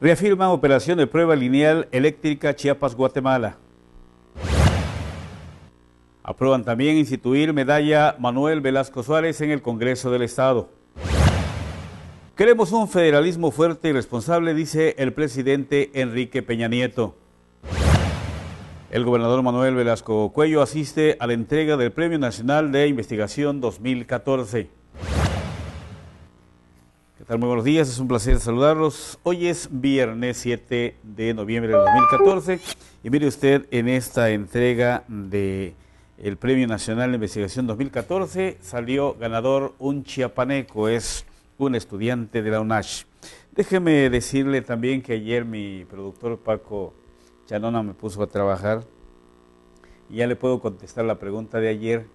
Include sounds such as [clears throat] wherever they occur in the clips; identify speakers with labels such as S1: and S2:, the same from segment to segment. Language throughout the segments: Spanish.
S1: Reafirma operación de prueba lineal eléctrica Chiapas-Guatemala. Aprueban también instituir medalla Manuel Velasco Suárez en el Congreso del Estado. Queremos un federalismo fuerte y responsable, dice el presidente Enrique Peña Nieto. El gobernador Manuel Velasco Cuello asiste a la entrega del Premio Nacional de Investigación 2014. Muy buenos días, es un placer saludarlos. Hoy es viernes 7 de noviembre del 2014 y mire usted en esta entrega de el Premio Nacional de Investigación 2014 salió ganador un chiapaneco, es un estudiante de la UNACH. Déjeme decirle también que ayer mi productor Paco Chanona me puso a trabajar y ya le puedo contestar la pregunta de ayer.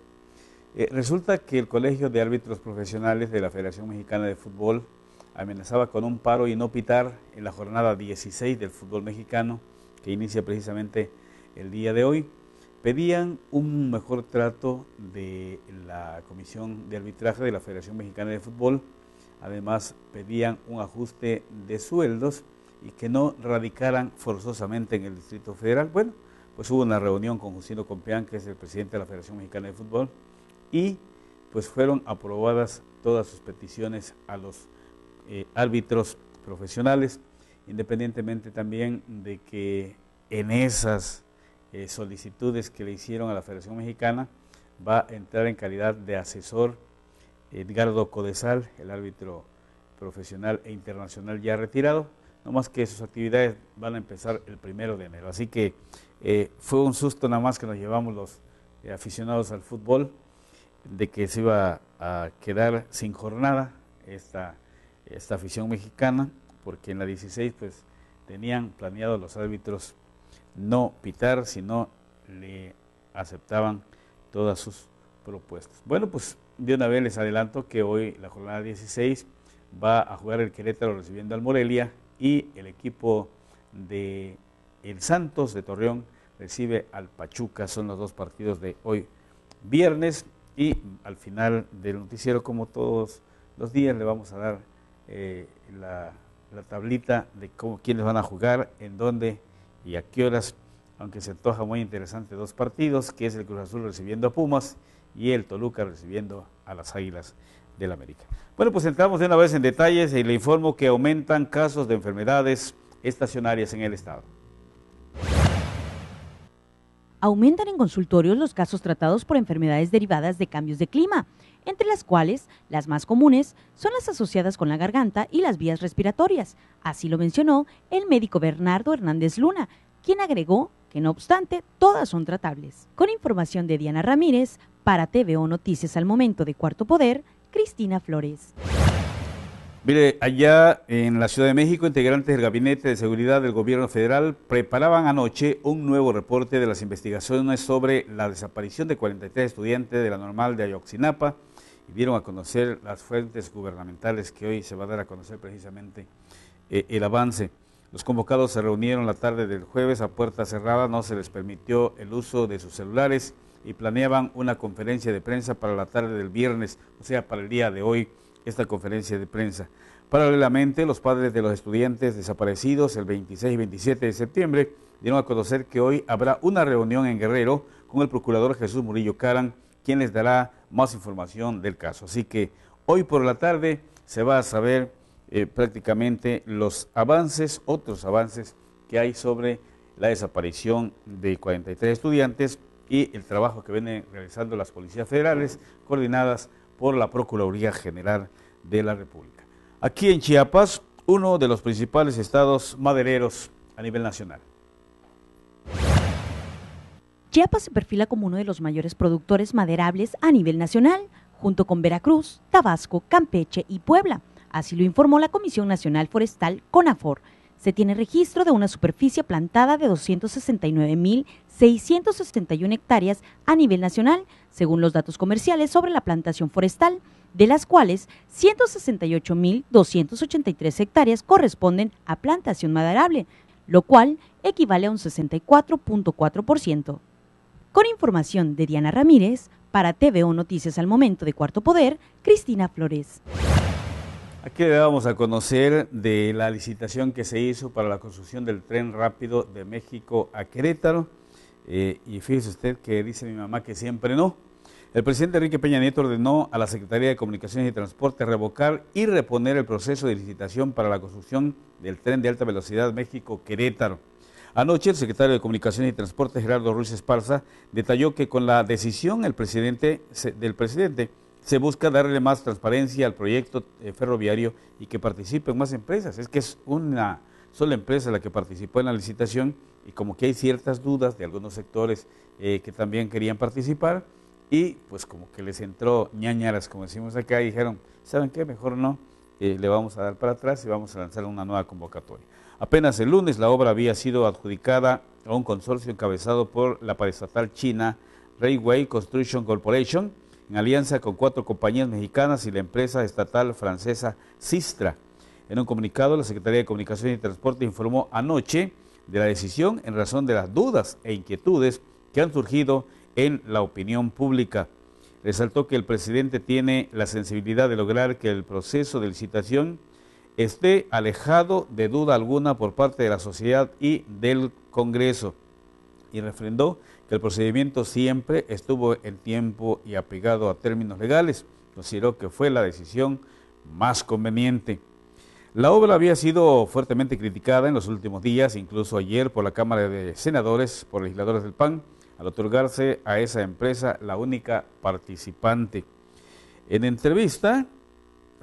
S1: Eh, resulta que el Colegio de Árbitros Profesionales de la Federación Mexicana de Fútbol amenazaba con un paro y no pitar en la jornada 16 del fútbol mexicano, que inicia precisamente el día de hoy, pedían un mejor trato de la Comisión de Arbitraje de la Federación Mexicana de Fútbol, además pedían un ajuste de sueldos y que no radicaran forzosamente en el Distrito Federal. Bueno, pues hubo una reunión con Justino Compeán, que es el presidente de la Federación Mexicana de Fútbol, y pues fueron aprobadas todas sus peticiones a los eh, árbitros profesionales, independientemente también de que en esas eh, solicitudes que le hicieron a la Federación Mexicana va a entrar en calidad de asesor Edgardo Codesal, el árbitro profesional e internacional ya retirado, no más que sus actividades van a empezar el primero de enero. Así que eh, fue un susto nada más que nos llevamos los aficionados al fútbol de que se iba a quedar sin jornada esta esta afición mexicana, porque en la 16 pues tenían planeado los árbitros no pitar, sino le aceptaban todas sus propuestas. Bueno, pues de una vez les adelanto que hoy la jornada 16 va a jugar el Querétaro recibiendo al Morelia y el equipo de el Santos de Torreón recibe al Pachuca. Son los dos partidos de hoy viernes y al final del noticiero, como todos los días, le vamos a dar eh, la, tablita de cómo, quiénes van a jugar, en dónde y a qué horas, aunque se antoja muy interesante dos partidos, que es el Cruz Azul recibiendo a Pumas y el Toluca recibiendo a las Águilas del América. Bueno, pues entramos de una vez en detalles y le informo que aumentan casos de enfermedades estacionarias en el estado.
S2: Aumentan en consultorios los casos tratados por enfermedades derivadas de cambios de clima entre las cuales las más comunes son las asociadas con la garganta y las vías respiratorias. Así lo mencionó el médico Bernardo Hernández Luna, quien agregó que no obstante todas son tratables. Con información de Diana Ramírez, para TVO Noticias al momento de Cuarto Poder, Cristina Flores.
S1: Mire, allá en la Ciudad de México, integrantes del Gabinete de Seguridad del Gobierno Federal preparaban anoche un nuevo reporte de las investigaciones sobre la desaparición de 43 estudiantes de la normal de Ayoxinapa y dieron a conocer las fuentes gubernamentales que hoy se va a dar a conocer precisamente eh, el avance. Los convocados se reunieron la tarde del jueves a puerta cerrada, no se les permitió el uso de sus celulares y planeaban una conferencia de prensa para la tarde del viernes, o sea, para el día de hoy, esta conferencia de prensa. Paralelamente, los padres de los estudiantes desaparecidos el 26 y 27 de septiembre dieron a conocer que hoy habrá una reunión en Guerrero con el procurador Jesús Murillo Caran quien les dará más información del caso. Así que hoy por la tarde se va a saber eh, prácticamente los avances, otros avances que hay sobre la desaparición de 43 estudiantes y el trabajo que vienen realizando las policías federales coordinadas por la Procuraduría General de la República. Aquí en Chiapas, uno de los principales estados madereros a nivel nacional.
S2: Chiapas se perfila como uno de los mayores productores maderables a nivel nacional, junto con Veracruz, Tabasco, Campeche y Puebla. Así lo informó la Comisión Nacional Forestal CONAFOR. Se tiene registro de una superficie plantada de 269.661 hectáreas a nivel nacional, según los datos comerciales sobre la plantación forestal, de las cuales 168.283 hectáreas corresponden a plantación maderable, lo cual equivale a un 64.4%. Con información de Diana Ramírez, para TVO Noticias al Momento de Cuarto Poder, Cristina Flores.
S1: Aquí le damos a conocer de la licitación que se hizo para la construcción del tren rápido de México a Querétaro. Eh, y fíjese usted que dice mi mamá que siempre no. El presidente Enrique Peña Nieto ordenó a la Secretaría de Comunicaciones y Transporte revocar y reponer el proceso de licitación para la construcción del tren de alta velocidad México-Querétaro. Anoche el secretario de Comunicaciones y Transporte Gerardo Ruiz Esparza detalló que con la decisión el presidente, del presidente se busca darle más transparencia al proyecto eh, ferroviario y que participen más empresas. Es que es una sola empresa la que participó en la licitación y como que hay ciertas dudas de algunos sectores eh, que también querían participar y pues como que les entró ñañaras, como decimos acá, y dijeron, ¿saben qué? Mejor no, eh, le vamos a dar para atrás y vamos a lanzar una nueva convocatoria. Apenas el lunes la obra había sido adjudicada a un consorcio encabezado por la paraestatal china Railway Construction Corporation en alianza con cuatro compañías mexicanas y la empresa estatal francesa Sistra. En un comunicado, la Secretaría de Comunicación y Transporte informó anoche de la decisión en razón de las dudas e inquietudes que han surgido en la opinión pública. Resaltó que el presidente tiene la sensibilidad de lograr que el proceso de licitación esté alejado de duda alguna por parte de la sociedad y del Congreso. Y refrendó que el procedimiento siempre estuvo en tiempo y apegado a términos legales. Consideró que fue la decisión más conveniente. La obra había sido fuertemente criticada en los últimos días, incluso ayer por la Cámara de Senadores, por legisladores del PAN, al otorgarse a esa empresa la única participante. En entrevista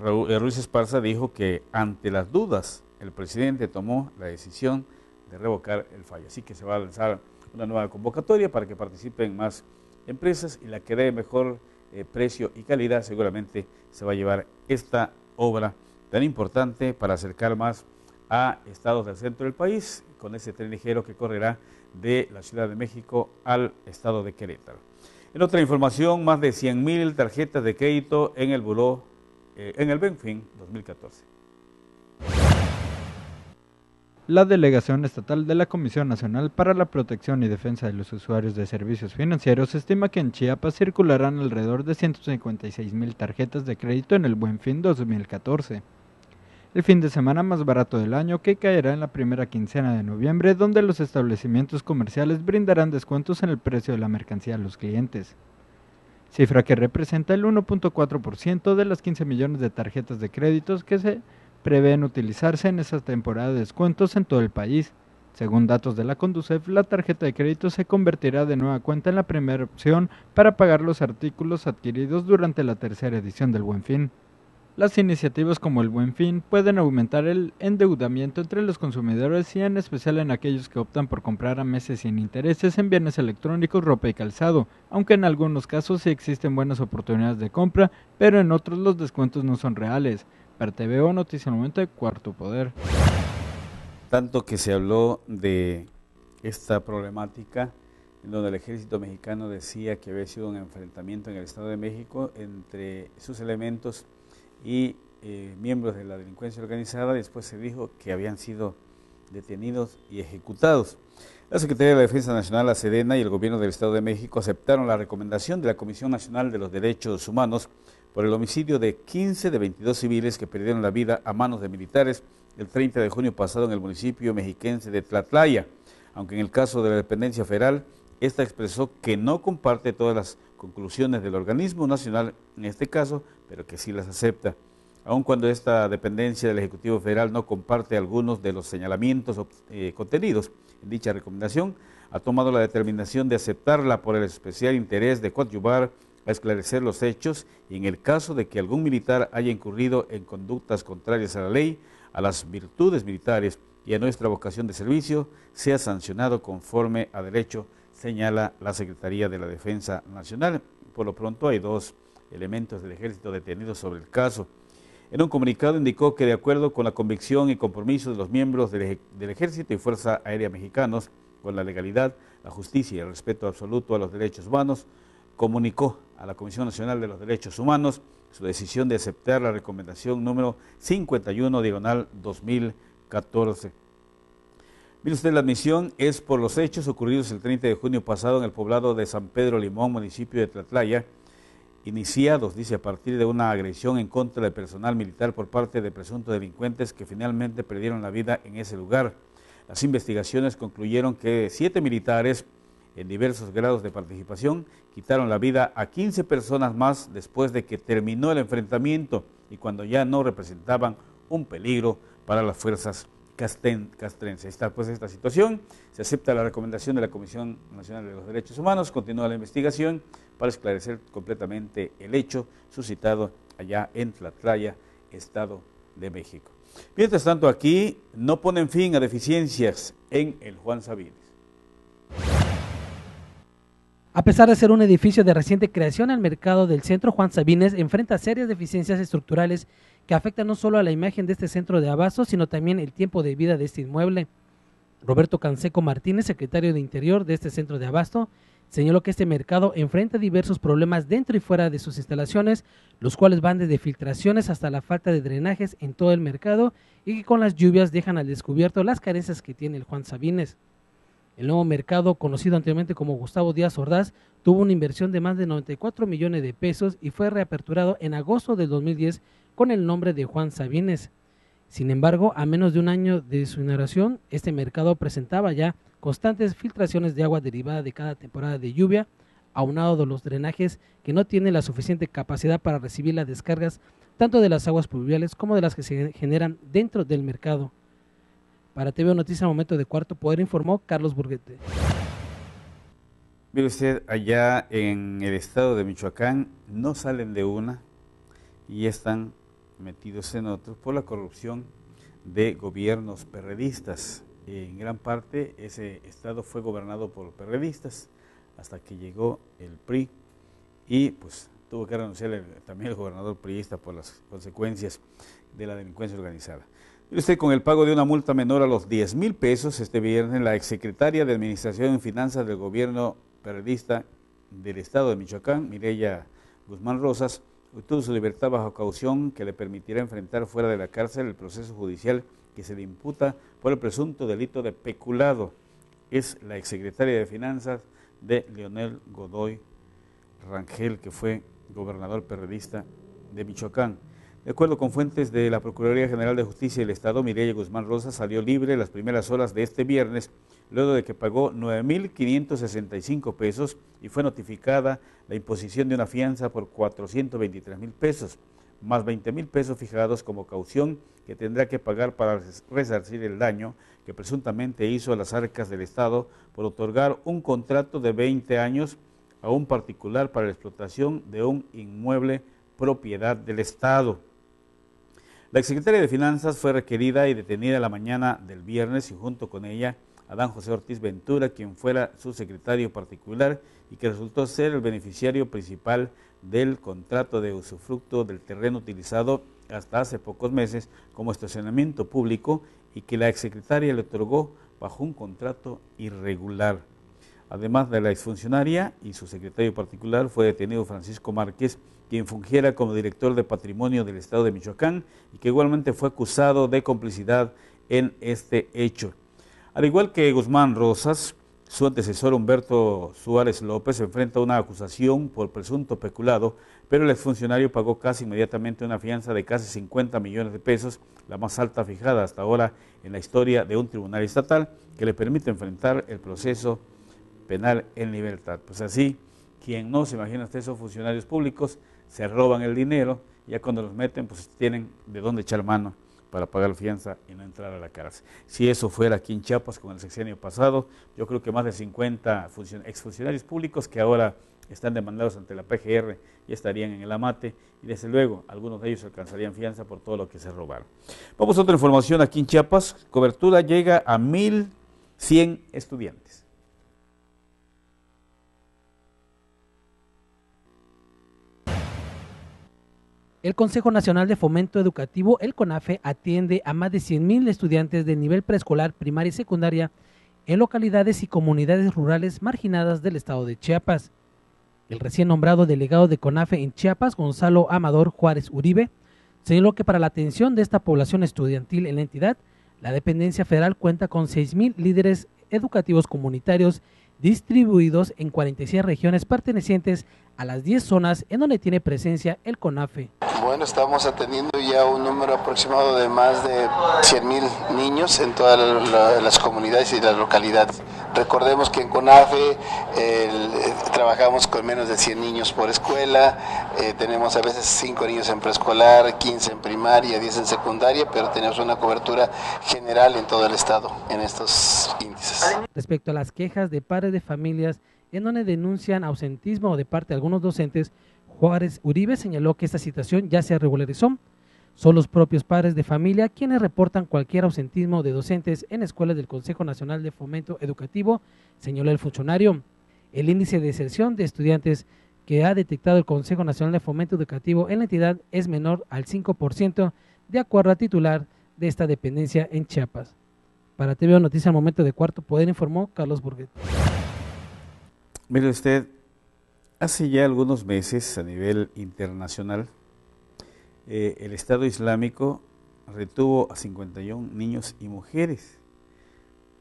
S1: eh, Ruiz Esparza dijo que ante las dudas el presidente tomó la decisión de revocar el fallo. Así que se va a lanzar una nueva convocatoria para que participen más empresas y la que dé mejor eh, precio y calidad seguramente se va a llevar esta obra tan importante para acercar más a estados del centro del país con ese tren ligero que correrá de la Ciudad de México al estado de Querétaro. En otra información, más de 100.000 tarjetas de crédito en el buró eh, en el Buen Fin 2014.
S3: La delegación estatal de la Comisión Nacional para la Protección y Defensa de los Usuarios de Servicios Financieros estima que en Chiapas circularán alrededor de 156 mil tarjetas de crédito en el Buen Fin 2014, el fin de semana más barato del año que caerá en la primera quincena de noviembre, donde los establecimientos comerciales brindarán descuentos en el precio de la mercancía a los clientes cifra que representa el 1.4% de las 15 millones de tarjetas de créditos que se prevén utilizarse en esa temporada de descuentos en todo el país. Según datos de la Conducef, la tarjeta de crédito se convertirá de nueva cuenta en la primera opción para pagar los artículos adquiridos durante la tercera edición del Buen Fin. Las iniciativas como el buen fin pueden aumentar el endeudamiento entre los consumidores y en especial en aquellos que optan por comprar a meses sin intereses en bienes electrónicos, ropa y calzado, aunque en algunos casos sí existen buenas oportunidades de compra, pero en otros los descuentos no son reales. Para TVO Noticias de Cuarto Poder.
S1: Tanto que se habló de esta problemática en donde el ejército mexicano decía que había sido un enfrentamiento en el Estado de México entre sus elementos y eh, miembros de la delincuencia organizada, después se dijo que habían sido detenidos y ejecutados. La Secretaría de la Defensa Nacional, la Sedena y el Gobierno del Estado de México aceptaron la recomendación de la Comisión Nacional de los Derechos Humanos por el homicidio de 15 de 22 civiles que perdieron la vida a manos de militares el 30 de junio pasado en el municipio mexiquense de Tlatlaya, aunque en el caso de la dependencia federal, esta expresó que no comparte todas las conclusiones del organismo nacional en este caso, pero que sí las acepta. Aun cuando esta dependencia del Ejecutivo Federal no comparte algunos de los señalamientos eh, contenidos en dicha recomendación, ha tomado la determinación de aceptarla por el especial interés de coadyuvar a esclarecer los hechos y en el caso de que algún militar haya incurrido en conductas contrarias a la ley, a las virtudes militares y a nuestra vocación de servicio, sea sancionado conforme a derecho señala la Secretaría de la Defensa Nacional. Por lo pronto hay dos elementos del ejército detenidos sobre el caso. En un comunicado indicó que de acuerdo con la convicción y compromiso de los miembros del, Ejército y Fuerza Aérea Mexicanos con la legalidad, la justicia y el respeto absoluto a los derechos humanos, comunicó a la Comisión Nacional de los Derechos Humanos su decisión de aceptar la recomendación número 51 diagonal 2014 Mire usted, la admisión es por los hechos ocurridos el 30 de junio pasado en el poblado de San Pedro Limón, municipio de Tlatlaya, iniciados, dice, a partir de una agresión en contra del personal militar por parte de presuntos delincuentes que finalmente perdieron la vida en ese lugar. Las investigaciones concluyeron que siete militares en diversos grados de participación quitaron la vida a 15 personas más después de que terminó el enfrentamiento y cuando ya no representaban un peligro para las fuerzas castrense. Está pues esta situación, se acepta la recomendación de la Comisión Nacional de los Derechos Humanos, continúa la investigación para esclarecer completamente el hecho suscitado allá en Tlatlaya, Estado de México. Mientras tanto, aquí no ponen fin a deficiencias en el Juan Sabines.
S4: A pesar de ser un edificio de reciente creación, el mercado del centro Juan Sabines enfrenta serias deficiencias estructurales que afecta no solo a la imagen de este centro de Abasto, sino también el tiempo de vida de este inmueble. Roberto Canseco Martínez, secretario de Interior de este centro de Abasto, señaló que este mercado enfrenta diversos problemas dentro y fuera de sus instalaciones, los cuales van desde filtraciones hasta la falta de drenajes en todo el mercado y que con las lluvias dejan al descubierto las carencias que tiene el Juan Sabines. El nuevo mercado, conocido anteriormente como Gustavo Díaz Ordaz, tuvo una inversión de más de 94 millones de pesos y fue reaperturado en agosto del 2010 con el nombre de Juan Sabines. Sin embargo, a menos de un año de su inauguración, este mercado presentaba ya constantes filtraciones de agua derivada de cada temporada de lluvia, aunado de los drenajes que no tienen la suficiente capacidad para recibir las descargas tanto de las aguas pluviales como de las que se generan dentro del mercado. Para TV Noticias Momento de Cuarto Poder informó Carlos Burguete.
S1: Mire usted, allá en el estado de Michoacán no salen de una y están metidos en otros por la corrupción de gobiernos perredistas. En gran parte ese estado fue gobernado por perredistas hasta que llegó el PRI y pues tuvo que renunciar también el gobernador priista por las consecuencias de la delincuencia organizada. Y usted con el pago de una multa menor a los 10 mil pesos, este viernes la exsecretaria de Administración y Finanzas del gobierno perredista del Estado de Michoacán, Mireya Guzmán Rosas, obtuvo su libertad bajo caución que le permitirá enfrentar fuera de la cárcel el proceso judicial que se le imputa por el presunto delito de peculado. Es la exsecretaria de Finanzas de Leonel Godoy Rangel, que fue gobernador periodista de Michoacán. De acuerdo con fuentes de la Procuraduría General de Justicia del Estado, Mireya Guzmán Rosa salió libre las primeras horas de este viernes, luego de que pagó 9.565 pesos y fue notificada la imposición de una fianza por 423 mil pesos, más 20 mil pesos fijados como caución que tendrá que pagar para resarcir el daño que presuntamente hizo a las arcas del Estado por otorgar un contrato de 20 años a un particular para la explotación de un inmueble propiedad del Estado. La secretaria de Finanzas fue requerida y detenida la mañana del viernes y junto con ella Adán José Ortiz Ventura, quien fuera su secretario particular y que resultó ser el beneficiario principal del contrato de usufructo del terreno utilizado hasta hace pocos meses como estacionamiento público y que la exsecretaria le otorgó bajo un contrato irregular. Además de la exfuncionaria y su secretario particular, fue detenido Francisco Márquez, quien fungiera como director de patrimonio del Estado de Michoacán y que igualmente fue acusado de complicidad en este hecho. Al igual que Guzmán Rosas, su antecesor Humberto Suárez López enfrenta a una acusación por presunto peculado, pero el exfuncionario pagó casi inmediatamente una fianza de casi 50 millones de pesos, la más alta fijada hasta ahora en la historia de un tribunal estatal, que le permite enfrentar el proceso penal en libertad. Pues así, quien no se imagina hasta esos funcionarios públicos se roban el dinero, ya cuando los meten, pues tienen de dónde echar mano para pagar fianza y no entrar a la cárcel. Si eso fuera aquí en Chiapas con el sexenio pasado, yo creo que más de 50 exfuncionarios públicos que ahora están demandados ante la PGR y estarían en el amate y desde luego algunos de ellos alcanzarían fianza por todo lo que se robaron. Vamos a otra información aquí en Chiapas. Cobertura llega a 1.100 estudiantes.
S4: El Consejo Nacional de Fomento Educativo, el CONAFE, atiende a más de 100.000 estudiantes de nivel preescolar, primaria y secundaria en localidades y comunidades rurales marginadas del estado de Chiapas. El recién nombrado delegado de CONAFE en Chiapas, Gonzalo Amador Juárez Uribe, señaló que para la atención de esta población estudiantil en la entidad, la dependencia federal cuenta con 6.000 líderes educativos comunitarios distribuidos en 46 regiones pertenecientes las 10 zonas en donde tiene presencia el CONAFE. Bueno, estamos atendiendo ya un número aproximado de más de 100 mil niños en todas las comunidades y las localidades. Recordemos que en CONAFE eh, trabajamos con menos de 100 niños por escuela, eh, tenemos a veces 5 niños en preescolar, 15 en primaria, 10 en secundaria, pero tenemos una cobertura general en todo el estado en estos índices. Respecto a las quejas de padres de familias, en donde denuncian ausentismo de parte de algunos docentes, Juárez Uribe señaló que esta situación ya se regularizó. Son los propios padres de familia quienes reportan cualquier ausentismo de docentes en escuelas del Consejo Nacional de Fomento Educativo, señaló el funcionario. El índice de deserción de estudiantes que ha detectado el Consejo Nacional de Fomento Educativo en la entidad es menor al 5%, de acuerdo a titular de esta dependencia en Chiapas. Para TV Noticias al momento de cuarto poder informó Carlos Burguet.
S1: Mire usted, hace ya algunos meses a nivel internacional, eh, el Estado Islámico retuvo a 51 niños y mujeres,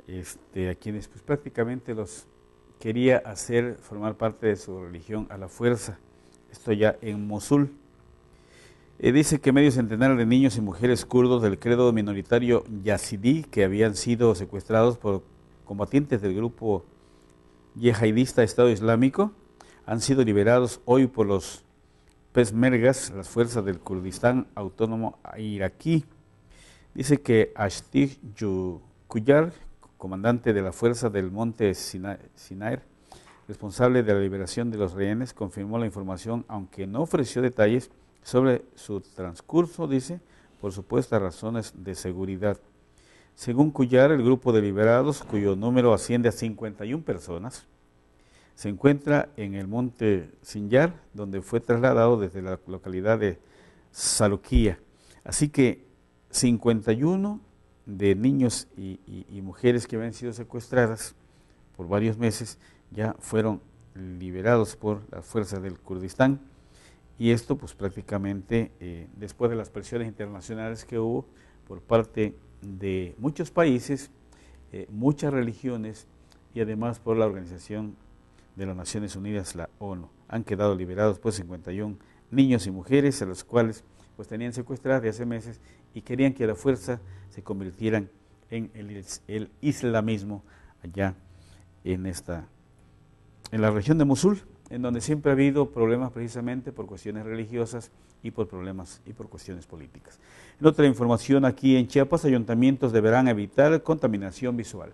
S1: este, a quienes pues, prácticamente los quería hacer formar parte de su religión a la fuerza, esto ya en Mosul. Eh, dice que medio centenar de niños y mujeres kurdos del credo minoritario yazidí que habían sido secuestrados por combatientes del grupo yihadista Estado Islámico han sido liberados hoy por los Peshmergas, las fuerzas del Kurdistán Autónomo Iraquí. Dice que Ashtig Yukuyar, comandante de la fuerza del monte Sinair, responsable de la liberación de los rehenes, confirmó la información, aunque no ofreció detalles sobre su transcurso, dice, por supuestas razones de seguridad. Según Cuyar, el grupo de liberados, cuyo número asciende a 51 personas, se encuentra en el monte Sinjar, donde fue trasladado desde la localidad de Saluquía. Así que 51 de niños y, mujeres que habían sido secuestradas por varios meses ya fueron liberados por las fuerzas del Kurdistán y esto pues prácticamente eh, después de las presiones internacionales que hubo por parte de muchos países, eh, muchas religiones y además por la Organización de las Naciones Unidas, la ONU. Han quedado liberados pues 51 niños y mujeres a los cuales pues tenían secuestradas de hace meses y querían que la fuerza se convirtieran en el, el islamismo allá en esta en la región de Mosul en donde siempre ha habido problemas precisamente por cuestiones religiosas y por problemas y por cuestiones políticas. En otra información aquí en Chiapas, ayuntamientos deberán evitar contaminación visual.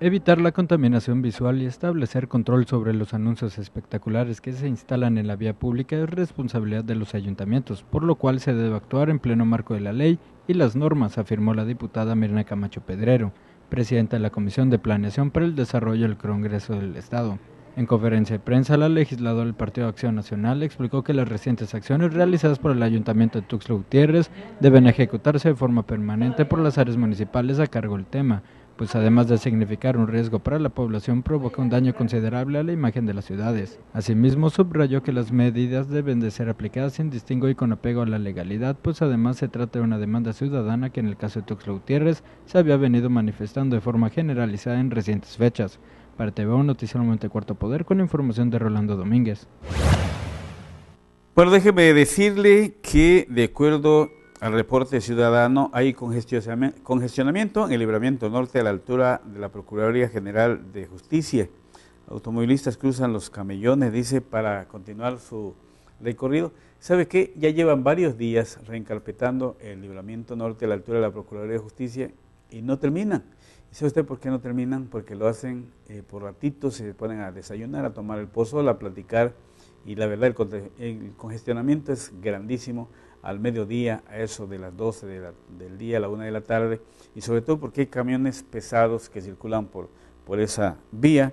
S3: Evitar la contaminación visual y establecer control sobre los anuncios espectaculares que se instalan en la vía pública es responsabilidad de los ayuntamientos, por lo cual se debe actuar en pleno marco de la ley y las normas, afirmó la diputada Mirna Camacho Pedrero presidenta de la Comisión de Planeación para el Desarrollo del Congreso del Estado. En conferencia de prensa, la legisladora del Partido Acción Nacional explicó que las recientes acciones realizadas por el Ayuntamiento de Tuxtla Gutiérrez deben ejecutarse de forma permanente por las áreas municipales a cargo del tema, pues además de significar un riesgo para la población, provoca un daño considerable a la imagen de las ciudades. Asimismo, subrayó que las medidas deben de ser aplicadas sin distingo y con apego a la legalidad, pues además se trata de una demanda ciudadana que en el caso de Tuxtla Gutiérrez se había venido manifestando de forma generalizada en recientes fechas. Para TV1 Noticiero Cuarto Poder con información de Rolando Domínguez.
S1: Bueno, déjeme decirle que de acuerdo al reporte ciudadano, hay congestionamiento en el libramiento norte a la altura de la Procuraduría General de Justicia. Automovilistas cruzan los camellones, dice, para continuar su recorrido. ¿Sabe qué? Ya llevan varios días reencarpetando el libramiento norte a la altura de la Procuraduría de Justicia y no terminan. sabe usted por qué no terminan? Porque lo hacen eh, por ratitos, se ponen a desayunar, a tomar el pozo, a platicar. Y la verdad, el, el congestionamiento es grandísimo al mediodía, a eso de las 12 del día, a la 1 de la tarde, y sobre todo porque hay camiones pesados que circulan por, por esa vía.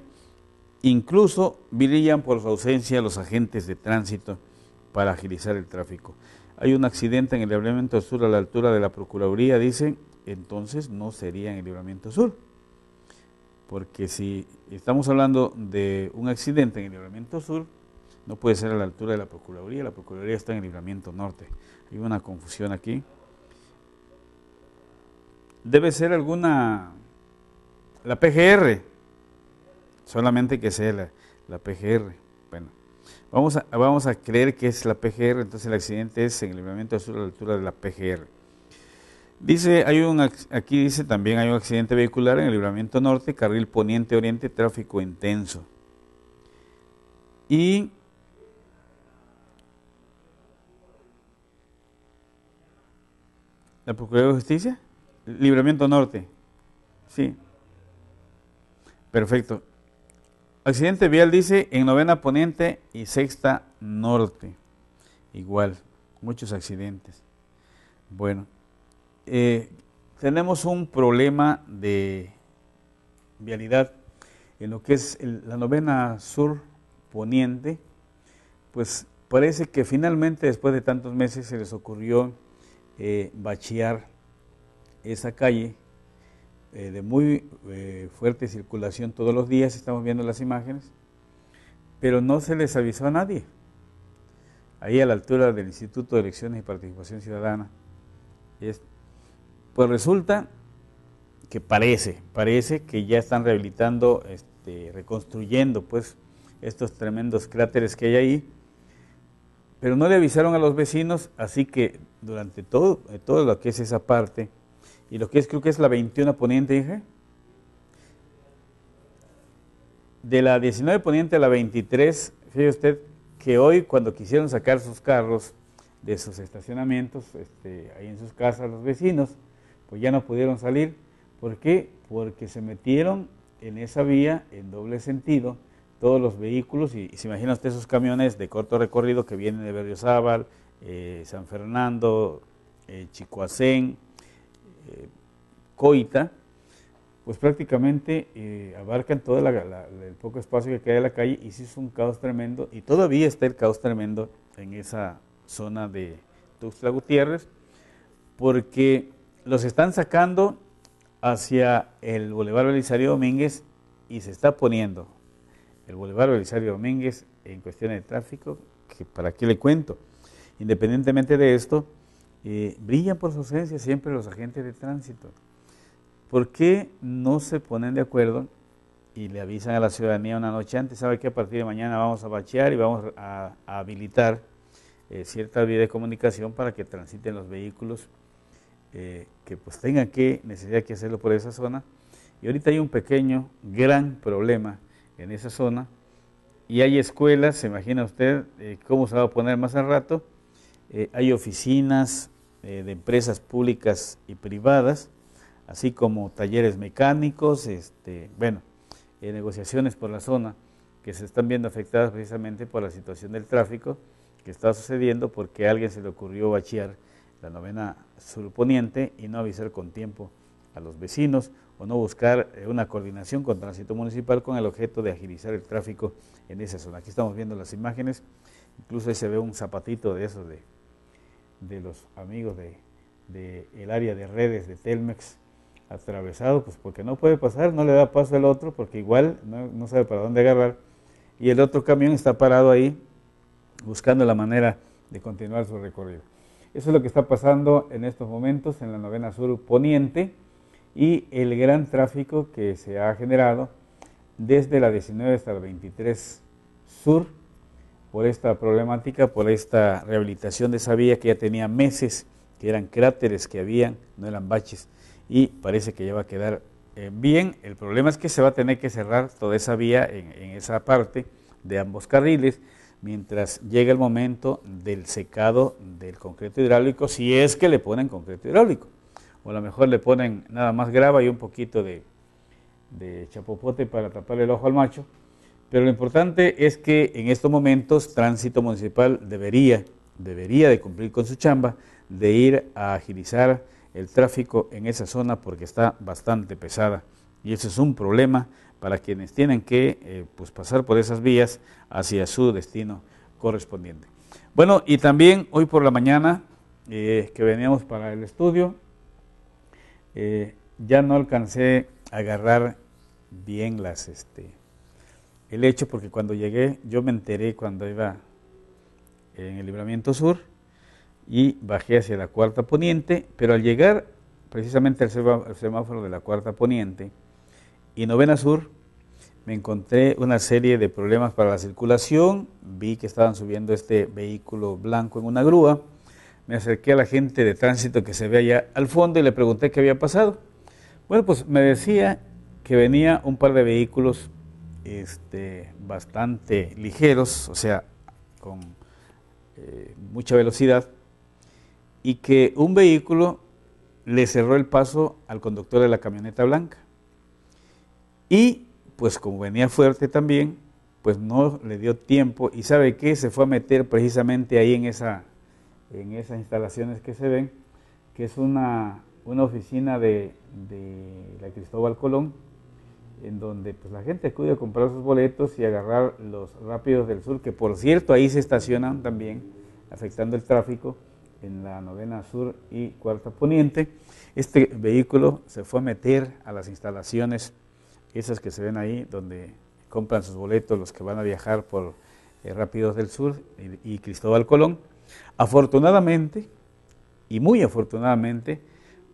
S1: Incluso brillan por su ausencia los agentes de tránsito para agilizar el tráfico. Hay un accidente en el libramiento sur a la altura de la Procuraduría, dicen, entonces no sería en el libramiento sur. Porque si estamos hablando de un accidente en el libramiento sur, no puede ser a la altura de la Procuraduría, la Procuraduría está en el libramiento norte hay una confusión aquí. Debe ser alguna, la PGR, solamente que sea la, PGR. Bueno, vamos a, vamos a creer que es la PGR, entonces el accidente es en el libramiento sur a la altura de la PGR. Dice, hay un, aquí dice también hay un accidente vehicular en el libramiento norte, carril poniente-oriente, tráfico intenso. Y La Procuraduría de Justicia, Libramiento Norte. Sí. Perfecto. Accidente vial dice en novena poniente y sexta norte. Igual, muchos accidentes. Bueno, eh, tenemos un problema de vialidad en lo que es la novena sur poniente, pues parece que finalmente después de tantos meses se les ocurrió eh, bachear esa calle eh, de muy eh, fuerte circulación todos los días, estamos viendo las imágenes, pero no se les avisó a nadie. Ahí a la altura del Instituto de Elecciones y Participación Ciudadana. pues resulta que parece, parece que ya están rehabilitando, este, reconstruyendo pues estos tremendos cráteres que hay ahí, pero no le avisaron a los vecinos, así que durante todo, eh, todo lo que es esa parte, y lo que es, creo que es la 21 poniente, dije. De la 19 poniente a la 23, fíjese usted que hoy cuando quisieron sacar sus carros de sus estacionamientos, este, ahí en sus casas los vecinos, pues ya no pudieron salir. ¿Por qué? Porque se metieron en esa vía en doble sentido todos los vehículos y, se imagina usted esos camiones de corto recorrido que vienen de Berriozábal, eh, San Fernando, eh, Chicoacén, eh, Coita, pues prácticamente eh, abarcan todo el poco espacio que queda en la calle y sí es un caos tremendo y todavía está el caos tremendo en esa zona de Tuxtla Gutiérrez porque los están sacando hacia el Boulevard Belisario Domínguez y se está poniendo el Boulevard Belisario Domínguez en cuestiones de tráfico, que para qué le cuento. Independientemente de esto, eh, brillan por su ausencia siempre los agentes de tránsito. ¿Por qué no se ponen de acuerdo y le avisan a la ciudadanía una noche antes? ¿Sabe que a partir de mañana vamos a bachear y vamos a, habilitar eh, cierta vía de comunicación para que transiten los vehículos eh, que pues tengan que, necesidad que hacerlo por esa zona? Y ahorita hay un pequeño, gran problema en esa zona. Y hay escuelas, se imagina usted cómo se va a poner más al rato, eh, hay oficinas eh, de empresas públicas y privadas, así como talleres mecánicos, este, bueno, eh, negociaciones por la zona que se están viendo afectadas precisamente por la situación del tráfico que está sucediendo porque a alguien se le ocurrió bachear la novena surponiente y no avisar con tiempo a los vecinos o no buscar una coordinación con tránsito municipal con el objeto de agilizar el tráfico en esa zona. Aquí estamos viendo las imágenes, incluso ahí se ve un zapatito de esos de de los amigos del de, el área de redes de Telmex atravesado, pues porque no puede pasar, no le da paso al otro, porque igual no, no sabe para dónde agarrar. Y el otro camión está parado ahí buscando la manera de continuar su recorrido. Eso es lo que está pasando en estos momentos en la novena sur poniente y el gran tráfico que se ha generado desde la 19 hasta la 23 sur por esta problemática, por esta rehabilitación de esa vía que ya tenía meses, que eran cráteres que habían, no eran baches, y parece que ya va a quedar eh, bien. El problema es que se va a tener que cerrar toda esa vía en, esa parte de ambos carriles mientras llega el momento del secado del concreto hidráulico, si es que le ponen concreto hidráulico. O a lo mejor le ponen nada más grava y un poquito de, de chapopote para tapar el ojo al macho pero lo importante es que en estos momentos Tránsito Municipal debería, debería de cumplir con su chamba, de ir a agilizar el tráfico en esa zona porque está bastante pesada. Y eso es un problema para quienes tienen que eh, pues, pasar por esas vías hacia su destino correspondiente. Bueno, y también hoy por la mañana eh, que veníamos para el estudio, eh, ya no alcancé a agarrar bien las... Este, el hecho porque cuando llegué yo me enteré cuando iba en el libramiento sur y bajé hacia la cuarta poniente, pero al llegar precisamente al semáforo de la cuarta poniente y novena sur, me encontré una serie de problemas para la circulación, vi que estaban subiendo este vehículo blanco en una grúa, me acerqué a la gente de tránsito que se ve allá al fondo y le pregunté qué había pasado. Bueno, pues me decía que venía un par de vehículos este, bastante ligeros, o sea, con eh, mucha velocidad, y que un vehículo le cerró el paso al conductor de la camioneta blanca. Y pues como venía fuerte también, pues no le dio tiempo y sabe qué? se fue a meter precisamente ahí en, esa, en esas instalaciones que se ven, que es una, una oficina de, de la Cristóbal Colón, en donde pues, la gente acude a comprar sus boletos y agarrar los rápidos del sur, que por cierto ahí se estacionan también, afectando el tráfico en la novena sur y cuarta poniente. Este vehículo se fue a meter a las instalaciones, esas que se ven ahí, donde compran sus boletos los que van a viajar por eh, Rápidos del Sur y Cristóbal Colón. Afortunadamente, y muy afortunadamente,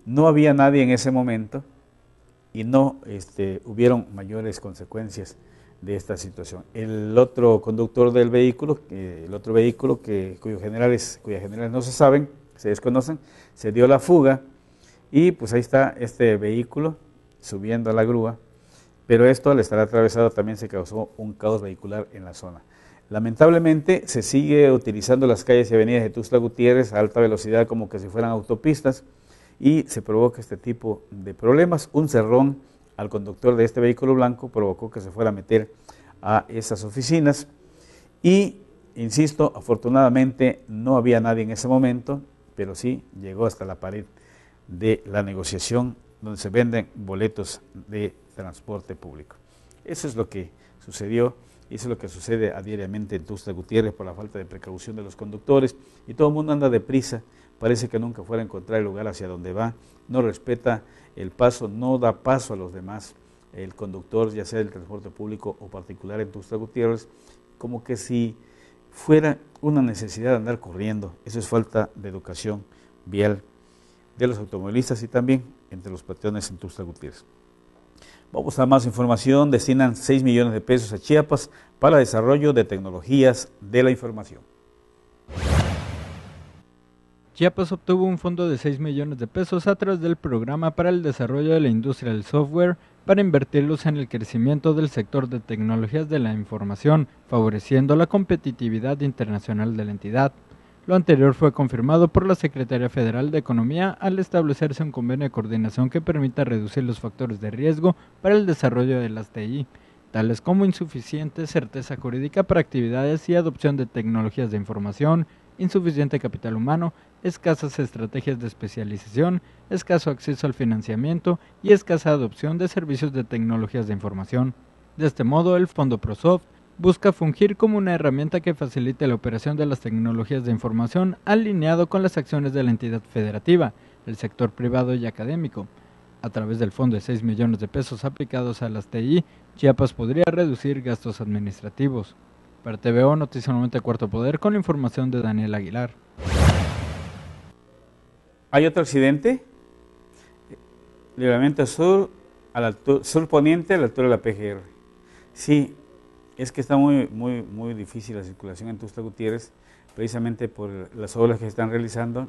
S1: no había nadie en ese momento y no este, hubieron mayores consecuencias de esta situación. El otro conductor del vehículo, el otro vehículo cuyos cuyas generales no se saben, se desconocen, se dio la fuga y pues ahí está este vehículo subiendo a la grúa, pero esto al estar atravesado también se causó un caos vehicular en la zona. Lamentablemente se sigue utilizando las calles y avenidas de Tuxtla Gutiérrez a alta velocidad como que si fueran autopistas, y se provoca este tipo de problemas. Un cerrón al conductor de este vehículo blanco provocó que se fuera a meter a esas oficinas y, insisto, afortunadamente no había nadie en ese momento, pero sí llegó hasta la pared de la negociación donde se venden boletos de transporte público. Eso es lo que sucedió y eso es lo que sucede a diariamente en Tusta Gutiérrez por la falta de precaución de los conductores y todo el mundo anda deprisa parece que nunca fuera a encontrar el lugar hacia donde va, no respeta el paso, no da paso a los demás. El conductor, ya sea del transporte público o particular en Tuxtla Gutiérrez, como que si fuera una necesidad de andar corriendo. Eso es falta de educación vial de los automovilistas y también entre los patrones en Tuxtla Gutiérrez. Vamos a más información. Destinan 6 millones de pesos a Chiapas para desarrollo de tecnologías de la información.
S3: Chiapas obtuvo un fondo de 6 millones de pesos a través del Programa para el Desarrollo de la Industria del Software para invertirlos en el crecimiento del sector de tecnologías de la información, favoreciendo la competitividad internacional de la entidad. Lo anterior fue confirmado por la Secretaría Federal de Economía al establecerse un convenio de coordinación que permita reducir los factores de riesgo para el desarrollo de las TI, tales como insuficiente certeza jurídica para actividades y adopción de tecnologías de información, insuficiente capital humano, escasas estrategias de especialización, escaso acceso al financiamiento y escasa adopción de servicios de tecnologías de información. De este modo, el Fondo ProSoft busca fungir como una herramienta que facilite la operación de las tecnologías de información alineado con las acciones de la entidad federativa, el sector privado y académico. A través del fondo de 6 millones de pesos aplicados a las TI, Chiapas podría reducir gastos administrativos. Para TVO, Noticias de Cuarto Poder, con la información de Daniel Aguilar.
S1: Hay otro accidente. Libramiento sur, a sur poniente, a la altura de la PGR. Sí, es que está muy, muy, muy difícil la circulación en Tusta Gutiérrez, precisamente por las obras que se están realizando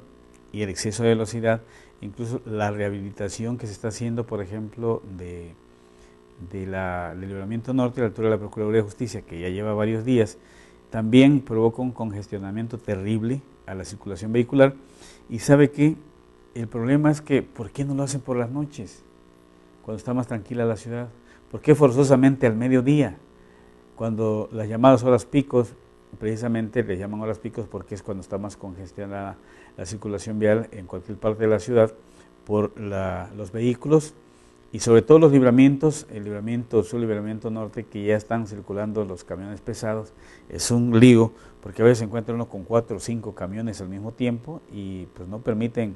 S1: y el exceso de velocidad, incluso la rehabilitación que se está haciendo, por ejemplo, de de la, del norte a la altura de la Procuraduría de Justicia, que ya lleva varios días, también provoca un congestionamiento terrible a la circulación vehicular. Y sabe que el problema es que, ¿por qué no lo hacen por las noches, cuando está más tranquila la ciudad? ¿Por qué forzosamente al mediodía, cuando las llamadas horas picos, precisamente le llaman horas picos porque es cuando está más congestionada la circulación vial en cualquier parte de la ciudad por los vehículos y sobre todo los libramientos, el libramiento sur, el libramiento norte, que ya están circulando los camiones pesados, es un lío, porque a veces se encuentra uno con cuatro o cinco camiones al mismo tiempo y pues no permiten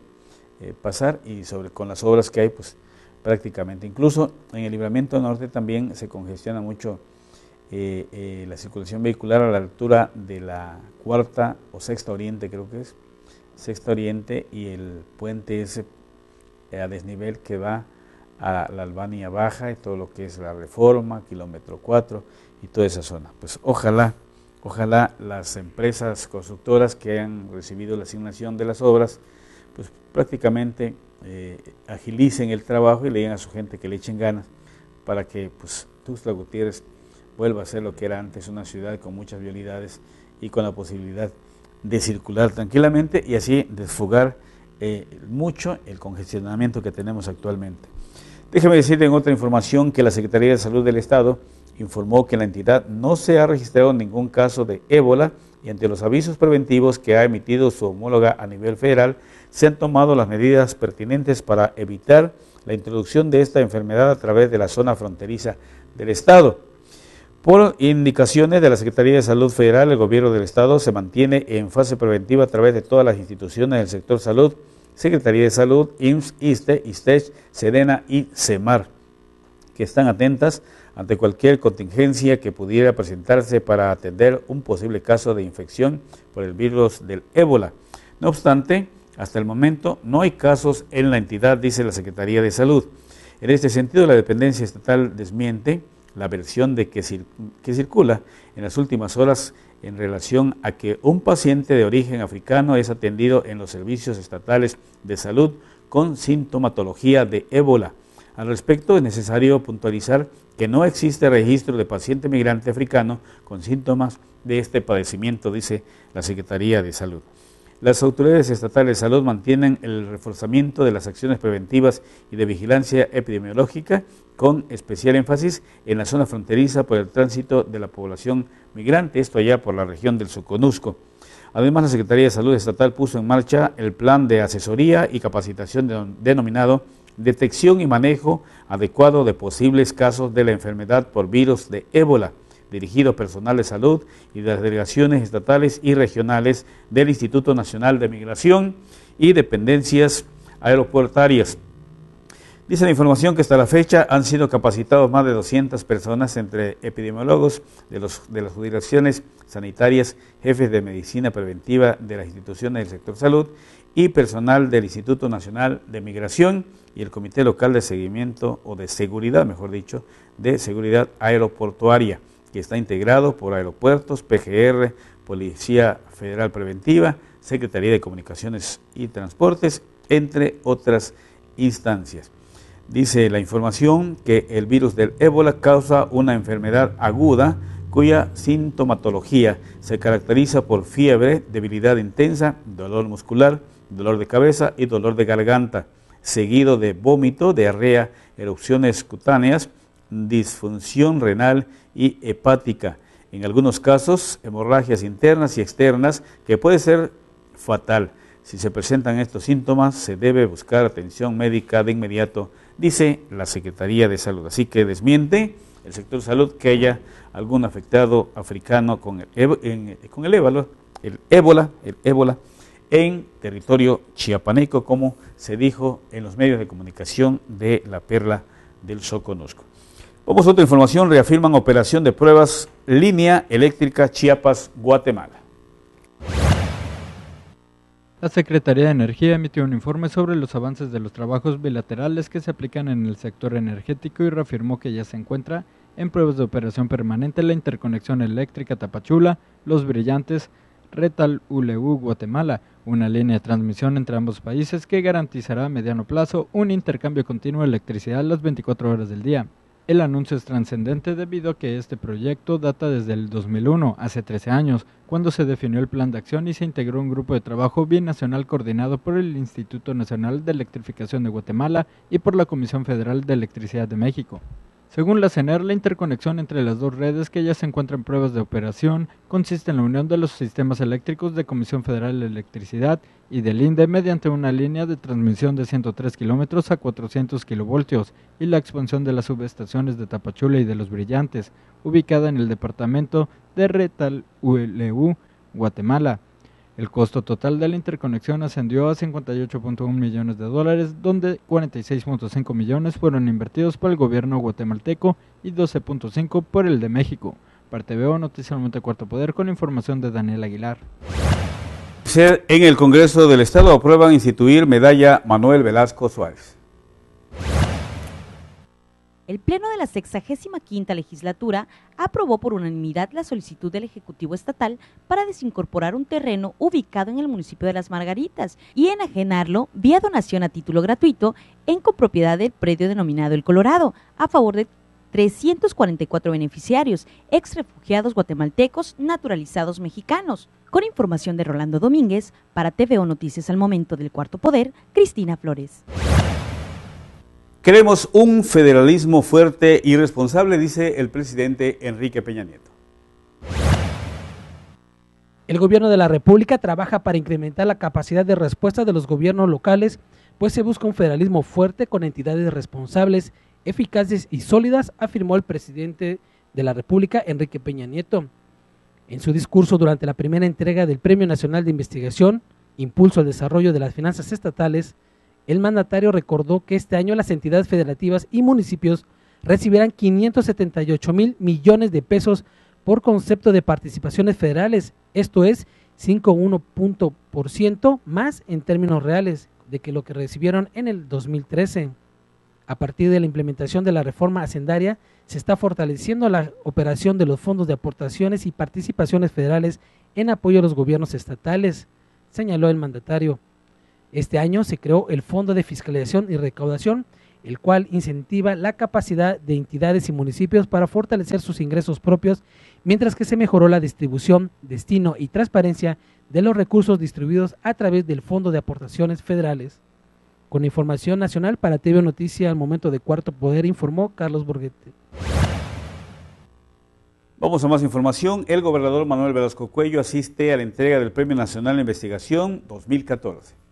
S1: eh, pasar y sobre con las obras que hay, pues prácticamente. Incluso en el libramiento norte también se congestiona mucho eh, eh, la circulación vehicular a la altura de la cuarta o sexta oriente, creo que es, sexta oriente y el puente ese a desnivel que va a la Albania Baja y todo lo que es la Reforma, Kilómetro 4 y toda esa zona. Pues ojalá, ojalá las empresas constructoras que han recibido la asignación de las obras, pues prácticamente eh, agilicen el trabajo y le den a su gente que le echen ganas para que pues Tuxtla Gutiérrez vuelva a ser lo que era antes, una ciudad con muchas vialidades y con la posibilidad de circular tranquilamente y así desfugar eh, mucho el congestionamiento que tenemos actualmente. Déjeme decir en otra información que la Secretaría de Salud del Estado informó que la entidad no se ha registrado ningún caso de ébola y ante los avisos preventivos que ha emitido su homóloga a nivel federal, se han tomado las medidas pertinentes para evitar la introducción de esta enfermedad a través de la zona fronteriza del Estado. Por indicaciones de la Secretaría de Salud Federal, el gobierno del Estado se mantiene en fase preventiva a través de todas las instituciones del sector salud, Secretaría de Salud, IMSS, ISTE, ISTECH, SEDENA y CEMAR, que están atentas ante cualquier contingencia que pudiera presentarse para atender un posible caso de infección por el virus del ébola. No obstante, hasta el momento no hay casos en la entidad, dice la Secretaría de Salud. En este sentido, la dependencia estatal desmiente la versión de que circula en las últimas horas en relación a que un paciente de origen africano es atendido en los servicios estatales de salud con sintomatología de ébola. Al respecto, es necesario puntualizar que no existe registro de paciente migrante africano con síntomas de este padecimiento, dice la Secretaría de Salud. Las autoridades estatales de salud mantienen el reforzamiento de las acciones preventivas y de vigilancia epidemiológica con especial énfasis en la zona fronteriza por el tránsito de la población migrante, esto allá por la región del Soconusco. Además, la Secretaría de Salud Estatal puso en marcha el plan de asesoría y capacitación denominado Detección y Manejo Adecuado de Posibles Casos de la Enfermedad por Virus de Ébola, dirigido a personal de salud y de las delegaciones estatales y regionales del Instituto Nacional de Migración y dependencias aeropuertarias. Dice la información que hasta la fecha han sido capacitados más de 200 personas entre epidemiólogos de, los, de las jurisdicciones sanitarias, jefes de medicina preventiva de las instituciones del sector salud y personal del Instituto Nacional de Migración y el Comité Local de Seguimiento o de Seguridad, mejor dicho, de Seguridad Aeroportuaria, que está integrado por aeropuertos, PGR, Policía Federal Preventiva, Secretaría de Comunicaciones y Transportes, entre otras instancias. Dice la información que el virus del ébola causa una enfermedad aguda cuya sintomatología se caracteriza por fiebre, debilidad intensa, dolor muscular, dolor de cabeza y dolor de garganta, seguido de vómito, diarrea, erupciones cutáneas, disfunción renal y hepática. En algunos casos, hemorragias internas y externas que puede ser fatal. Si se presentan estos síntomas, se debe buscar atención médica de inmediato dice la Secretaría de Salud. Así que desmiente el sector salud que haya algún afectado africano con el, con el, ébola, el ébola, el ébola en territorio chiapaneco, como se dijo en los medios de comunicación de la perla del Soconusco. Vamos a otra información, reafirman operación de pruebas línea eléctrica Chiapas-Guatemala.
S3: La Secretaría de Energía emitió un informe sobre los avances de los trabajos bilaterales que se aplican en el sector energético y reafirmó que ya se encuentra en pruebas de operación permanente la interconexión eléctrica Tapachula, Los Brillantes, Retal uleú Guatemala, una línea de transmisión entre ambos países que garantizará a mediano plazo un intercambio continuo de electricidad las 24 horas del día. El anuncio es trascendente debido a que este proyecto data desde el 2001, hace 13 años, cuando se definió el plan de acción y se integró un grupo de trabajo binacional coordinado por el Instituto Nacional de Electrificación de Guatemala y por la Comisión Federal de Electricidad de México. Según la CENER, la interconexión entre las dos redes que ya se encuentran en pruebas de operación consiste en la unión de los sistemas eléctricos de Comisión Federal de Electricidad y del INDE mediante una línea de transmisión de 103 kilómetros a 400 kilovoltios y la expansión de las subestaciones de Tapachula y de Los Brillantes, ubicada en el departamento de Retal ULU, Guatemala. El costo total de la interconexión ascendió a 58.1 millones de dólares, donde 46.5 millones fueron invertidos por el gobierno guatemalteco y 12.5 por el de México. Parte veo Noticialmente Cuarto Poder con información de Daniel Aguilar.
S1: En el Congreso del Estado aprueban instituir medalla Manuel Velasco Suárez.
S2: El Pleno de la 65 legislatura aprobó por unanimidad la solicitud del Ejecutivo Estatal para desincorporar un terreno ubicado en el municipio de Las Margaritas y enajenarlo vía donación a título gratuito en copropiedad del predio denominado El Colorado, a favor de 344 beneficiarios, exrefugiados guatemaltecos naturalizados mexicanos. Con información de Rolando Domínguez, para TVO Noticias al momento del cuarto poder, Cristina Flores.
S1: Queremos un federalismo fuerte y responsable, dice el presidente Enrique Peña Nieto.
S4: El gobierno de la República trabaja para incrementar la capacidad de respuesta de los gobiernos locales, pues se busca un federalismo fuerte con entidades responsables, eficaces y sólidas, afirmó el presidente de la República, Enrique Peña Nieto. En su discurso durante la primera entrega del Premio Nacional de Investigación, Impulso al Desarrollo de las Finanzas Estatales, el mandatario recordó que este año las entidades federativas y municipios recibirán 578 mil millones de pesos por concepto de participaciones federales, esto es 5,1% más en términos reales de que lo que recibieron en el 2013. A partir de la implementación de la reforma hacendaria, se está fortaleciendo la operación de los fondos de aportaciones y participaciones federales en apoyo a los gobiernos estatales, señaló el mandatario. Este año se creó el Fondo de Fiscalización y Recaudación, el cual incentiva la capacidad de entidades y municipios para fortalecer sus ingresos propios, mientras que se mejoró la distribución, destino y transparencia de los recursos distribuidos a través del Fondo de Aportaciones Federales. Con información nacional para TV Noticia al momento de Cuarto Poder informó Carlos Borguete.
S1: Vamos a más información. El gobernador Manuel Velasco Cuello asiste a la entrega del Premio Nacional de Investigación 2014.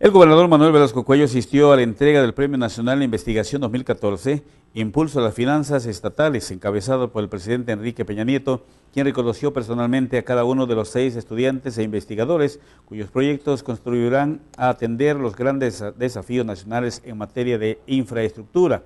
S1: El gobernador Manuel Velasco Cuello asistió a la entrega del Premio Nacional de Investigación 2014, Impulso a las Finanzas Estatales, encabezado por el presidente Enrique Peña Nieto, quien reconoció personalmente a cada uno de los seis estudiantes e investigadores cuyos proyectos construirán a atender los grandes desafíos nacionales en materia de infraestructura.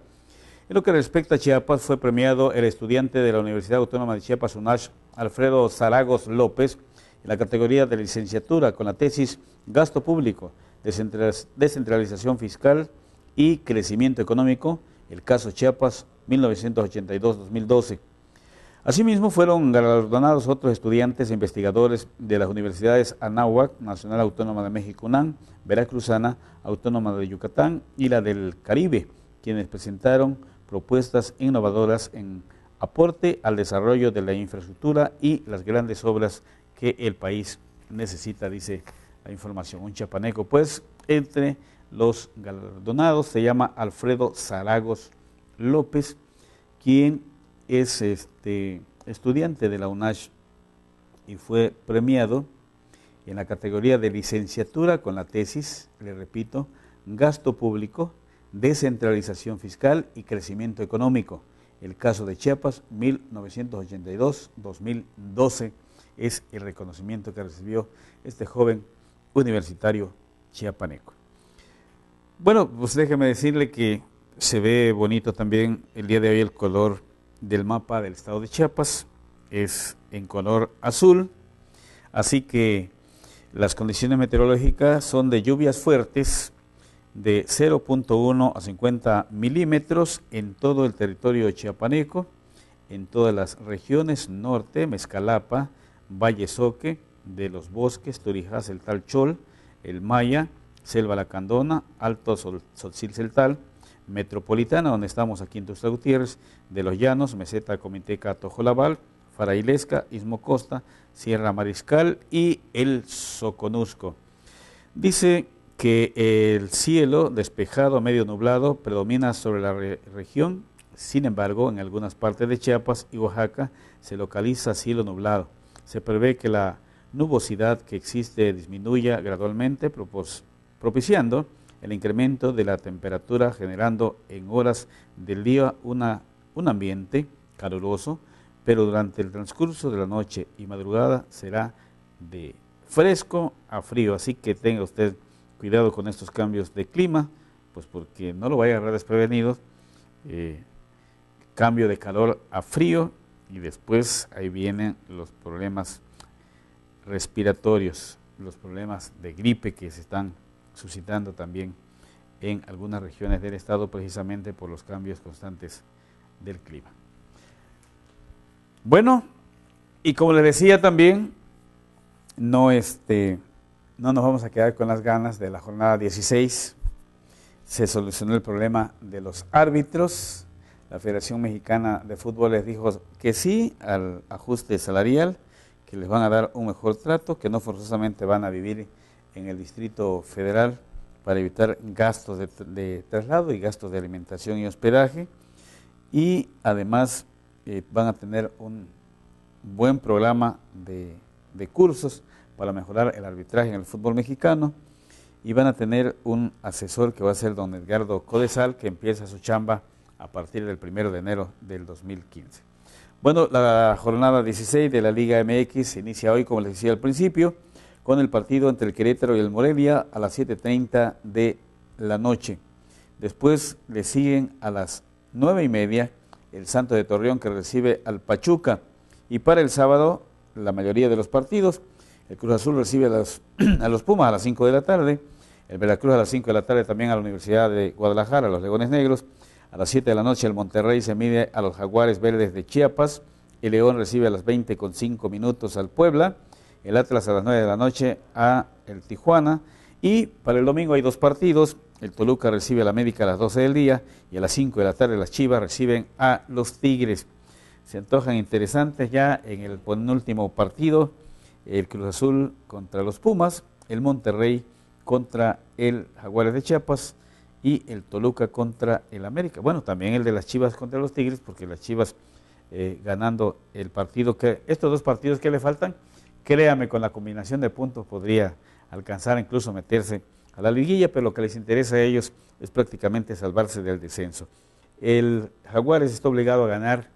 S1: En lo que respecta a Chiapas, fue premiado el estudiante de la Universidad Autónoma de Chiapas, UNASH, Alfredo Zaragos López, en la categoría de licenciatura con la tesis Gasto Público descentralización fiscal y crecimiento económico, el caso Chiapas 1982-2012. Asimismo, fueron galardonados otros estudiantes e investigadores de las universidades Anáhuac, Nacional Autónoma de México, UNAM, Veracruzana, Autónoma de Yucatán y la del Caribe, quienes presentaron propuestas innovadoras en aporte al desarrollo de la infraestructura y las grandes obras que el país necesita, dice la información. Un chapaneco, pues, entre los galardonados se llama Alfredo Zaragos López, quien es este, estudiante de la UNASH y fue premiado en la categoría de licenciatura con la tesis, le repito, gasto público, descentralización fiscal y crecimiento económico. El caso de Chiapas, 1982-2012, es el reconocimiento que recibió este joven universitario chiapaneco. Bueno, pues déjeme decirle que se ve bonito también el día de hoy el color del mapa del estado de Chiapas, es en color azul, así que las condiciones meteorológicas son de lluvias fuertes de 0.1 a 50 milímetros en todo el territorio chiapaneco, en todas las regiones norte, Mezcalapa, Valle Soque, de los bosques, Turijá, el Tal Chol, el Maya, Selva lacandona Alto Sol, Celtal, Metropolitana, donde estamos aquí en Tusta Gutiérrez, de Los Llanos, Meseta Comiteca Tojolabal, Farailesca, Istmo Costa, Sierra Mariscal y el Soconusco. Dice que el cielo despejado, medio nublado, predomina sobre la región, sin embargo, en algunas partes de Chiapas y Oaxaca se localiza cielo nublado. Se prevé que la nubosidad que existe disminuya gradualmente, pues, propiciando el incremento de la temperatura, generando en horas del día una, un ambiente caluroso, pero durante el transcurso de la noche y madrugada será de fresco a frío, así que tenga usted cuidado con estos cambios de clima, pues porque no lo vaya a agarrar desprevenido. Eh, cambio de calor a frío y después ahí vienen los problemas respiratorios, los problemas de gripe que se están suscitando también en algunas regiones del estado precisamente por los cambios constantes del clima. Bueno, y como les decía también, no, este, no nos vamos a quedar con las ganas de la jornada 16. Se solucionó el problema de los árbitros. La Federación Mexicana de Fútbol les dijo que sí al ajuste salarial les van a dar un mejor trato, que no forzosamente van a vivir en el Distrito Federal para evitar gastos de, traslado y gastos de alimentación y hospedaje. Y además eh, van a tener un buen programa de, de cursos para mejorar el arbitraje en el fútbol mexicano y van a tener un asesor que va a ser don Edgardo Codesal, que empieza su chamba a partir del 1 de enero del 2015. Bueno, la jornada 16 de la Liga MX se inicia hoy, como les decía al principio, con el partido entre el Querétaro y el Morelia a las 7.30 de la noche. Después le siguen a las 9.30 y media el Santo de Torreón que recibe al Pachuca. Y para el sábado, la mayoría de los partidos, el Cruz Azul recibe a los, [clears throat] a los Pumas a las 5 de la tarde, el Veracruz a las 5 de la tarde también a la Universidad de Guadalajara, a los Legones Negros, a las 7 de la noche el Monterrey se mide a los Jaguares Verdes de Chiapas. El León recibe a las 20 con 5 minutos al Puebla. El Atlas a las 9 de la noche a el Tijuana. Y para el domingo hay dos partidos. El Toluca recibe a la médica a las 12 del día y a las 5 de la tarde las Chivas reciben a los Tigres. Se antojan interesantes ya en el penúltimo partido. El Cruz Azul contra los Pumas. El Monterrey contra el Jaguares de Chiapas y el Toluca contra el América. Bueno, también el de las Chivas contra los Tigres, porque las Chivas eh, ganando el partido que estos dos partidos que le faltan, créame, con la combinación de puntos podría alcanzar incluso meterse a la liguilla, pero lo que les interesa a ellos es prácticamente salvarse del descenso. El Jaguares está obligado a ganar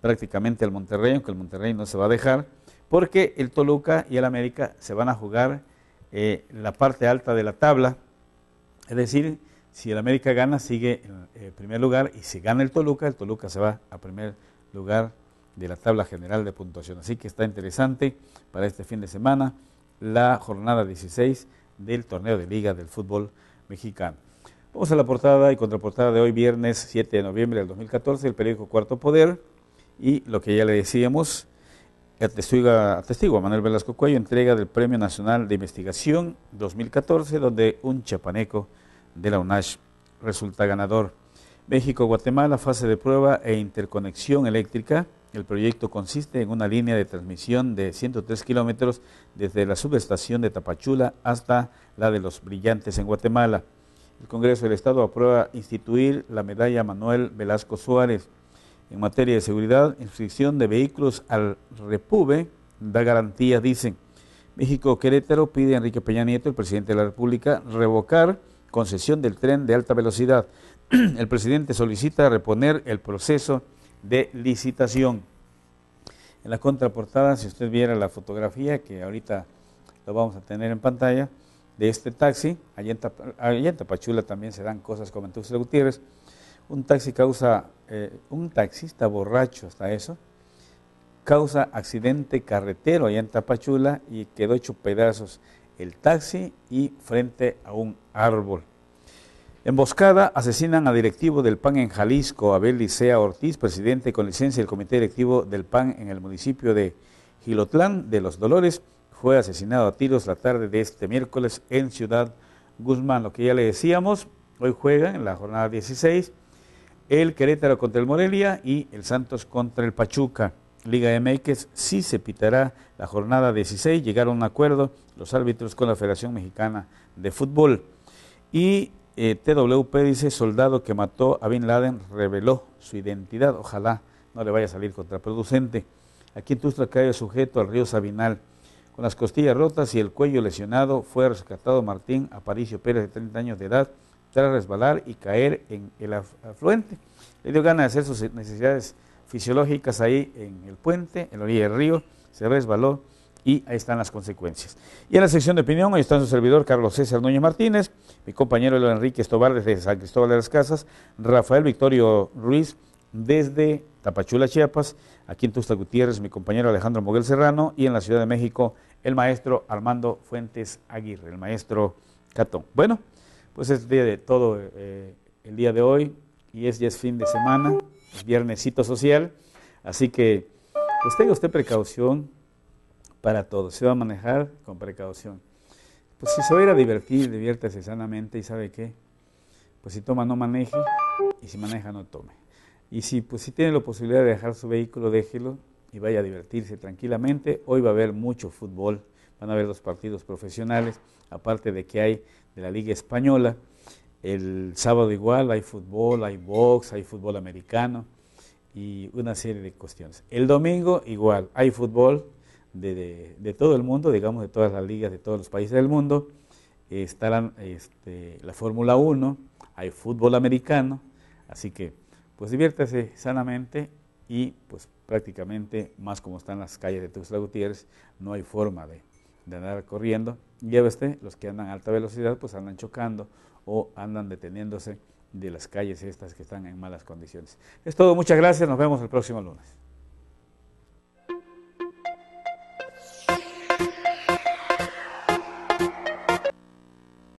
S1: prácticamente al Monterrey, aunque el Monterrey no se va a dejar, porque el Toluca y el América se van a jugar eh, la parte alta de la tabla, es decir, si el América gana, sigue en eh, primer lugar y si gana el Toluca, el Toluca se va a primer lugar de la tabla general de puntuación. Así que está interesante para este fin de semana la jornada 16 del torneo de liga del fútbol mexicano. Vamos a la portada y contraportada de hoy, viernes 7 de noviembre del 2014, el periódico Cuarto Poder y lo que ya le decíamos, atestigua, atestigua Manuel Velasco Cuello, entrega del Premio Nacional de Investigación 2014, donde un chapaneco de la UNASH resulta ganador. México-Guatemala, fase de prueba e interconexión eléctrica. El proyecto consiste en una línea de transmisión de 103 kilómetros desde la subestación de Tapachula hasta la de Los Brillantes en Guatemala. El Congreso del Estado aprueba instituir la medalla Manuel Velasco Suárez. En materia de seguridad, inscripción de vehículos al Repube da garantía, dicen. México Querétaro pide a Enrique Peña Nieto, el presidente de la República, revocar concesión del tren de alta velocidad. [clears throat] El presidente solicita reponer el proceso de licitación. En la contraportada, si usted viera la fotografía que ahorita lo vamos a tener en pantalla, de este taxi, allá en, Tapachula también se dan cosas como en Tuxtla Gutiérrez, un taxi causa, eh, un taxista borracho hasta eso, causa accidente carretero allá en Tapachula y quedó hecho pedazos el taxi y frente a un árbol. Emboscada, asesinan a directivo del PAN en Jalisco, Abel Licea Ortiz, presidente con licencia del Comité Directivo del PAN en el municipio de Gilotlán de los Dolores, fue asesinado a tiros la tarde de este miércoles en Ciudad Guzmán. Lo que ya le decíamos, hoy juegan en la jornada 16 el Querétaro contra el Morelia y el Santos contra el Pachuca. Liga MX sí se pitará la jornada 16. Llegaron a un acuerdo los árbitros con la Federación Mexicana de Fútbol. Y eh, TWP dice, soldado que mató a Bin Laden reveló su identidad. Ojalá no le vaya a salir contraproducente. Aquí en Tustra cae sujeto al río Sabinal. Con las costillas rotas y el cuello lesionado fue rescatado Martín Aparicio Pérez de 30 años de edad tras resbalar y caer en el afluente. Le dio ganas de hacer sus necesidades fisiológicas ahí en el puente, en la orilla del río, se resbaló y ahí están las consecuencias. Y en la sección de opinión, ahí está su servidor Carlos César Núñez Martínez, mi compañero Luis Enrique Estobar desde San Cristóbal de las Casas, Rafael Victorio Ruiz desde Tapachula, Chiapas, aquí en Tusta Gutiérrez, mi compañero Alejandro Moguel Serrano y en la Ciudad de México, el maestro Armando Fuentes Aguirre, el maestro Catón. Bueno, pues es día de todo eh, el día de hoy y es ya es fin de semana. Pues, viernesito social. Así que, pues tenga usted precaución para todo. Se va a manejar con precaución. Pues si se va a ir a divertir, diviértase sanamente y sabe qué. Pues si toma, no maneje. Y si maneja, no tome. Y si, pues, si tiene la posibilidad de dejar su vehículo, déjelo y vaya a divertirse tranquilamente. Hoy va a haber mucho fútbol. Van a haber los partidos profesionales, aparte de que hay de la Liga Española el sábado igual hay fútbol, hay box, hay fútbol americano y una serie de cuestiones. El domingo igual hay fútbol de, de, todo el mundo, digamos de todas las ligas de todos los países del mundo. Estarán este, la Fórmula 1, hay fútbol americano, así que pues diviértase sanamente y pues prácticamente más como están las calles de Tuxtla Gutiérrez, no hay forma de, andar corriendo. Ya los que andan a alta velocidad pues andan chocando o andan deteniéndose de las calles estas que están en malas condiciones. Es todo, muchas gracias, nos vemos el próximo lunes.